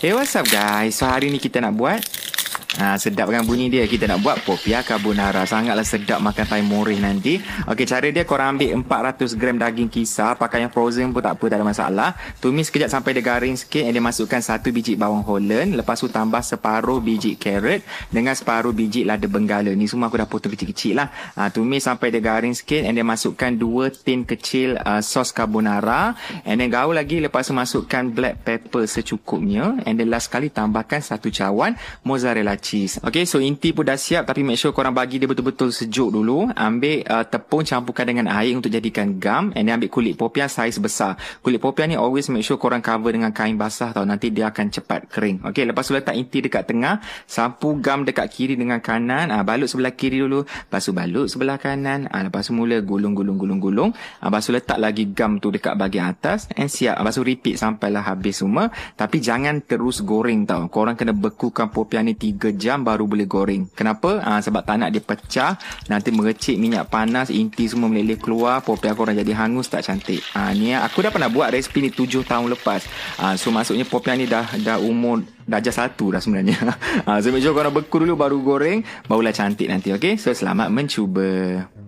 Hey, what's up guys? So, hari ni kita nak buat Ha, sedap kan bunyi dia Kita nak buat popia ya, carbonara Sangatlah sedap makan thai murih nanti Okey cara dia korang ambil 400 gram daging kisar Pakai yang frozen pun tak apa tak ada masalah Tumis sekejap sampai dia garing sikit And dia masukkan satu biji bawang holland Lepas tu tambah separuh biji carrot Dengan separuh biji lada benggala Ni semua aku dah potong kecil-kecil lah ha, Tumis sampai dia garing sikit And dia masukkan dua tin kecil uh, sos carbonara And then gaul lagi lepas tu masukkan black pepper secukupnya And then last sekali tambahkan satu cawan mozzarella cheese cheese. Okay, so inti pun dah siap tapi make sure korang bagi dia betul-betul sejuk dulu. Ambil uh, tepung campurkan dengan air untuk jadikan gam and then ambil kulit popiah saiz besar. Kulit popiah ni always make sure korang cover dengan kain basah tau. Nanti dia akan cepat kering. Okay, lepas tu letak inti dekat tengah. Sampu gam dekat kiri dengan kanan. Uh, balut sebelah kiri dulu. Lepas tu balut sebelah kanan. Uh, lepas tu mula gulung-gulung-gulung-gulung. Uh, ah, lepas tu letak lagi gam tu dekat bahagian atas and siap. Uh, lepas tu repeat sampailah habis semua. Tapi jangan terus goreng tau. Korang kena bekukan popiah ni tiga 3 jam baru boleh goreng. Kenapa? Ha, sebab tak nak dia pecah, nanti mengecik minyak panas, inti semua meleleh keluar, popi aku orang jadi hangus tak cantik. Ha, ni aku dah pernah buat resipi ni 7 tahun lepas. Ha, so maksudnya popi ni dah dah umur Dajah satu dah sebenarnya. Ha, so make sure korang beku dulu baru goreng, barulah cantik nanti. Okay? So selamat mencuba.